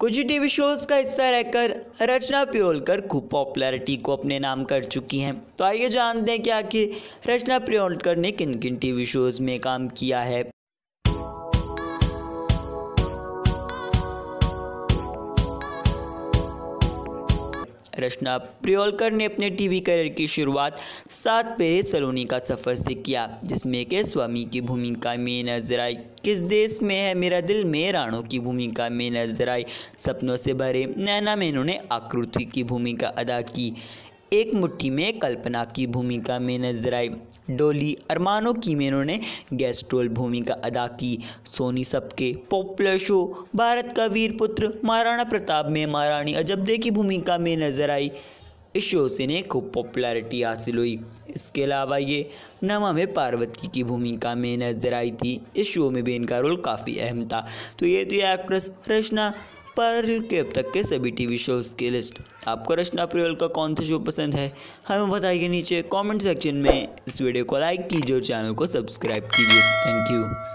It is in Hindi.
कुछ टीवी शोज का हिस्सा रहकर रचना प्रियोलकर खूब पॉपुलैरिटी को अपने नाम कर चुकी हैं तो आइए जानते हैं कि रचना प्रियोलकर ने किन किन टीवी शोज में काम किया है रचना प्रियोलकर ने अपने टीवी करियर की शुरुआत सात पेरे सलोनी का सफ़र से किया जिसमें के स्वामी की भूमिका में नजर आई किस देश में है मेरा दिल में राणों की भूमिका में नजर आई सपनों से भरे नैना में इन्होंने आकृति की भूमिका अदा की एक मुट्ठी में कल्पना की भूमिका में नजर आई डोली अरमानो की मेनों ने गैस्ट्रोल भूमिका अदा की सोनी सबके पॉपुलर शो भारत का वीर पुत्र महाराणा प्रताप में महारानी अजबदे की भूमिका में नजर आई इस शो से इन्हें खूब पॉपुलैरिटी हासिल हुई इसके अलावा ये नमा में पार्वती की भूमिका में नजर आई थी इस शो में भी इनका रोल काफ़ी अहम था तो ये थी तो एक्ट्रेस रचना के अब तक के सभी टीवी शोज़ की लिस्ट आपको रचना प्रियल का कौन सा शो पसंद है हमें बताइए नीचे कमेंट सेक्शन में इस वीडियो को लाइक कीजिए और चैनल को सब्सक्राइब कीजिए थैंक यू